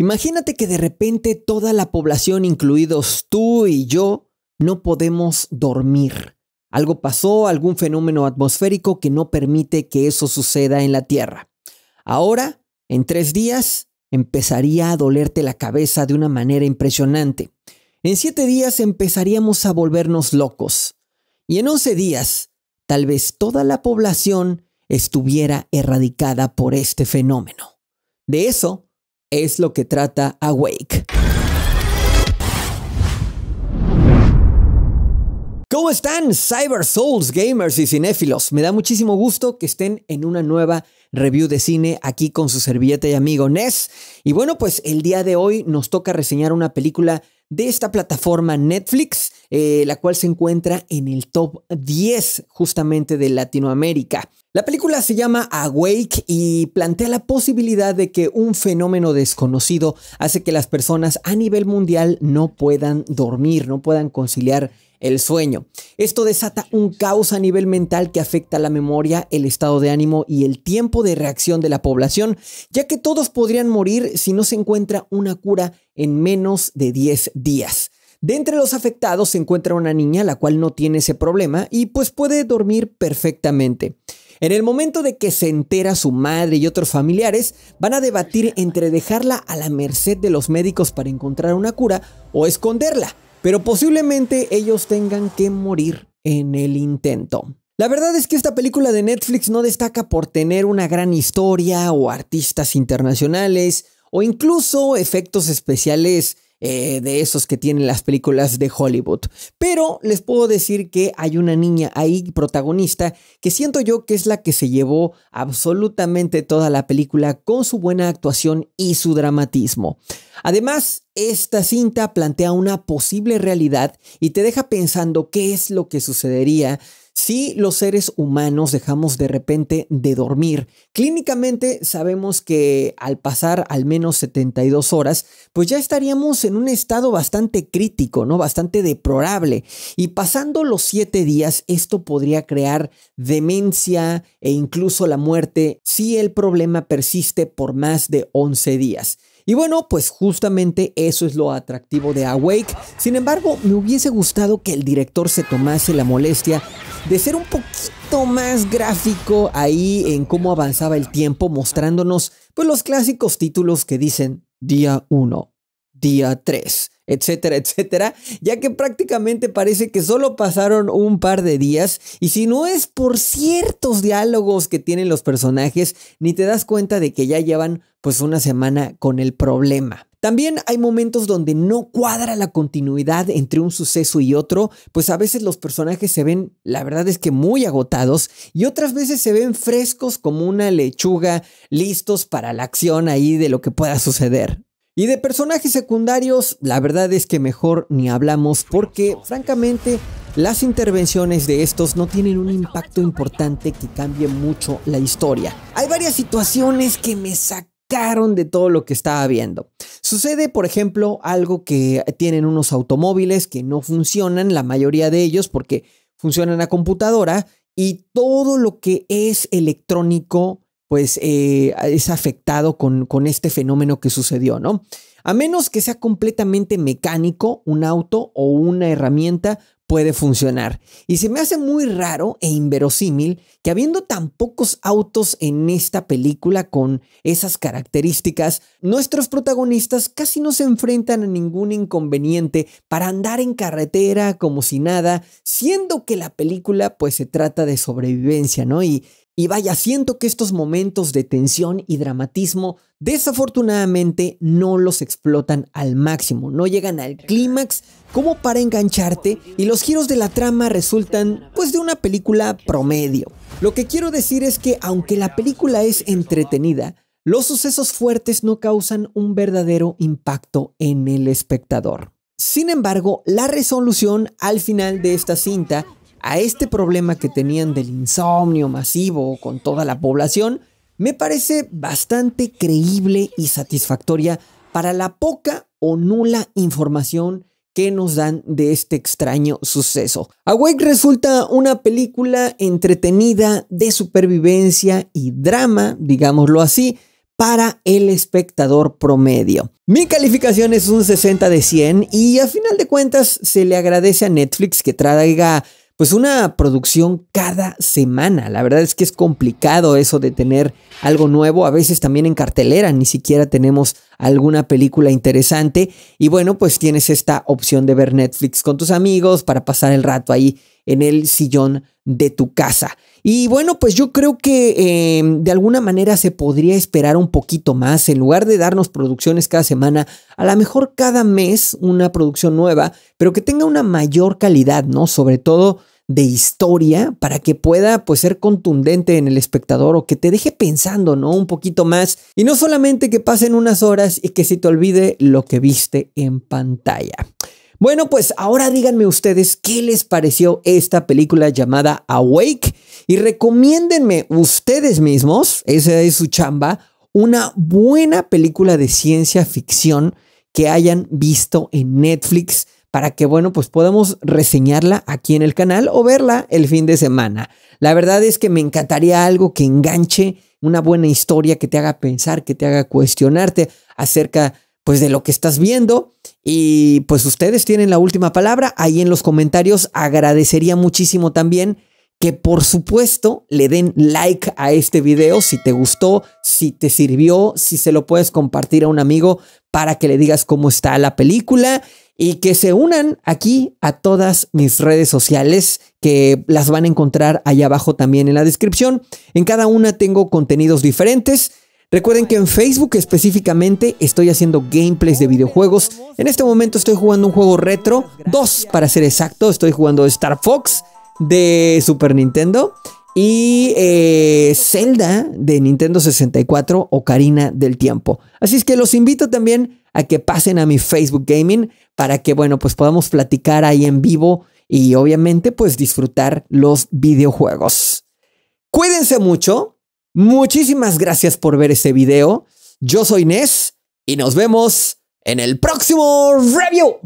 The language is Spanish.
Imagínate que de repente toda la población, incluidos tú y yo, no podemos dormir. Algo pasó, algún fenómeno atmosférico que no permite que eso suceda en la Tierra. Ahora, en tres días, empezaría a dolerte la cabeza de una manera impresionante. En siete días empezaríamos a volvernos locos. Y en once días, tal vez toda la población estuviera erradicada por este fenómeno. De eso es lo que trata Awake. ¿Cómo están, Cyber Souls gamers y cinéfilos? Me da muchísimo gusto que estén en una nueva review de cine aquí con su servilleta y amigo Ness. Y bueno, pues el día de hoy nos toca reseñar una película de esta plataforma Netflix, eh, la cual se encuentra en el top 10 justamente de Latinoamérica. La película se llama Awake y plantea la posibilidad de que un fenómeno desconocido hace que las personas a nivel mundial no puedan dormir, no puedan conciliar el sueño. Esto desata un caos a nivel mental que afecta la memoria, el estado de ánimo y el tiempo de reacción de la población, ya que todos podrían morir si no se encuentra una cura en menos de 10 días. De entre los afectados se encuentra una niña la cual no tiene ese problema y pues puede dormir perfectamente. En el momento de que se entera su madre y otros familiares, van a debatir entre dejarla a la merced de los médicos para encontrar una cura o esconderla pero posiblemente ellos tengan que morir en el intento. La verdad es que esta película de Netflix no destaca por tener una gran historia o artistas internacionales o incluso efectos especiales eh, de esos que tienen las películas de Hollywood. Pero les puedo decir que hay una niña ahí protagonista que siento yo que es la que se llevó absolutamente toda la película con su buena actuación y su dramatismo. Además, esta cinta plantea una posible realidad y te deja pensando qué es lo que sucedería si los seres humanos dejamos de repente de dormir, clínicamente sabemos que al pasar al menos 72 horas, pues ya estaríamos en un estado bastante crítico, ¿no? Bastante deplorable. Y pasando los 7 días, esto podría crear demencia e incluso la muerte si el problema persiste por más de 11 días. Y bueno, pues justamente eso es lo atractivo de Awake. Sin embargo, me hubiese gustado que el director se tomase la molestia de ser un poquito más gráfico ahí en cómo avanzaba el tiempo, mostrándonos pues los clásicos títulos que dicen día 1, día 3, etcétera, etcétera, ya que prácticamente parece que solo pasaron un par de días y si no es por ciertos diálogos que tienen los personajes, ni te das cuenta de que ya llevan pues una semana con el problema. También hay momentos donde no cuadra la continuidad entre un suceso y otro, pues a veces los personajes se ven, la verdad es que muy agotados, y otras veces se ven frescos como una lechuga, listos para la acción ahí de lo que pueda suceder. Y de personajes secundarios, la verdad es que mejor ni hablamos porque, francamente, las intervenciones de estos no tienen un impacto importante que cambie mucho la historia. Hay varias situaciones que me sacaron de todo lo que estaba viendo. Sucede, por ejemplo, algo que tienen unos automóviles que no funcionan, la mayoría de ellos porque funcionan a computadora y todo lo que es electrónico pues eh, es afectado con, con este fenómeno que sucedió, ¿no? A menos que sea completamente mecánico, un auto o una herramienta puede funcionar. Y se me hace muy raro e inverosímil que habiendo tan pocos autos en esta película con esas características, nuestros protagonistas casi no se enfrentan a ningún inconveniente para andar en carretera como si nada, siendo que la película pues se trata de sobrevivencia, ¿no? Y y vaya, siento que estos momentos de tensión y dramatismo desafortunadamente no los explotan al máximo, no llegan al clímax como para engancharte y los giros de la trama resultan pues de una película promedio. Lo que quiero decir es que aunque la película es entretenida, los sucesos fuertes no causan un verdadero impacto en el espectador. Sin embargo, la resolución al final de esta cinta a este problema que tenían del insomnio masivo con toda la población, me parece bastante creíble y satisfactoria para la poca o nula información que nos dan de este extraño suceso. Awake resulta una película entretenida de supervivencia y drama, digámoslo así, para el espectador promedio. Mi calificación es un 60 de 100 y a final de cuentas se le agradece a Netflix que traiga pues una producción cada semana. La verdad es que es complicado eso de tener algo nuevo. A veces también en cartelera ni siquiera tenemos alguna película interesante. Y bueno, pues tienes esta opción de ver Netflix con tus amigos para pasar el rato ahí en el sillón de tu casa. Y bueno, pues yo creo que em, de alguna manera se podría esperar un poquito más. En lugar de darnos producciones cada semana, a lo mejor cada mes una producción nueva, pero que tenga una mayor calidad, ¿no? Sobre todo de historia para que pueda pues ser contundente en el espectador o que te deje pensando, ¿no? Un poquito más y no solamente que pasen unas horas y que se te olvide lo que viste en pantalla. Bueno, pues ahora díganme ustedes qué les pareció esta película llamada Awake y recomiéndenme ustedes mismos, esa es su chamba, una buena película de ciencia ficción que hayan visto en Netflix para que, bueno, pues podamos reseñarla aquí en el canal o verla el fin de semana. La verdad es que me encantaría algo que enganche, una buena historia que te haga pensar, que te haga cuestionarte acerca pues de lo que estás viendo y pues ustedes tienen la última palabra ahí en los comentarios. Agradecería muchísimo también que por supuesto le den like a este video si te gustó, si te sirvió, si se lo puedes compartir a un amigo para que le digas cómo está la película y que se unan aquí a todas mis redes sociales que las van a encontrar ahí abajo también en la descripción. En cada una tengo contenidos diferentes. Recuerden que en Facebook específicamente estoy haciendo gameplays de oh, videojuegos. En este momento estoy jugando un juego retro, dos para ser exacto, estoy jugando Star Fox de Super Nintendo y eh, Zelda de Nintendo 64 o Karina del Tiempo. Así es que los invito también a que pasen a mi Facebook Gaming para que, bueno, pues podamos platicar ahí en vivo y obviamente pues disfrutar los videojuegos. Cuídense mucho, Muchísimas gracias por ver este video. Yo soy inés y nos vemos en el próximo review.